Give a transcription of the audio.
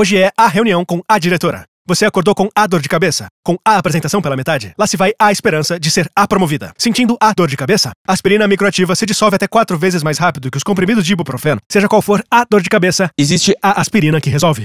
Hoje é a reunião com a diretora. Você acordou com a dor de cabeça, com a apresentação pela metade. Lá se vai a esperança de ser a promovida. Sentindo a dor de cabeça, a aspirina microativa se dissolve até quatro vezes mais rápido que os comprimidos de ibuprofeno. Seja qual for a dor de cabeça, existe a aspirina que resolve.